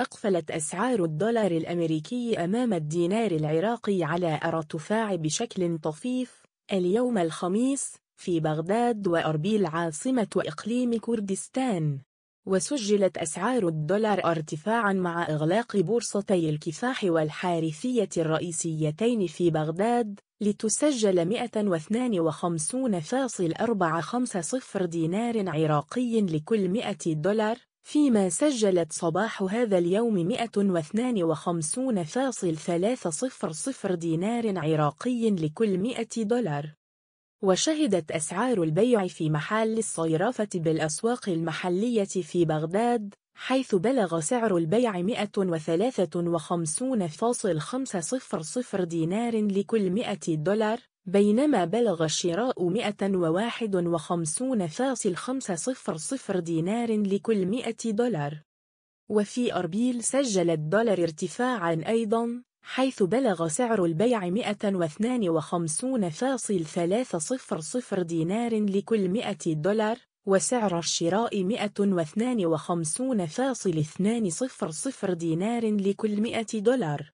أقفلت أسعار الدولار الأمريكي أمام الدينار العراقي على ارتفاع بشكل طفيف اليوم الخميس في بغداد وأربيل عاصمة إقليم كردستان وسجلت أسعار الدولار ارتفاعا مع إغلاق بورصتي الكفاح والحارثية الرئيسيتين في بغداد لتسجل 152.450 دينار عراقي لكل 100 دولار فيما سجلت صباح هذا اليوم 152.300 دينار عراقي لكل 100 دولار وشهدت أسعار البيع في محل الصيرافة بالأسواق المحلية في بغداد حيث بلغ سعر البيع 153.500 دينار لكل 100 دولار بينما بلغ الشراء 151.500 دينار لكل 100 دولار وفي أربيل سجل الدولار ارتفاعا أيضا حيث بلغ سعر البيع 152.300 دينار لكل 100 دولار وسعر الشراء 152.200 دينار لكل 100 دولار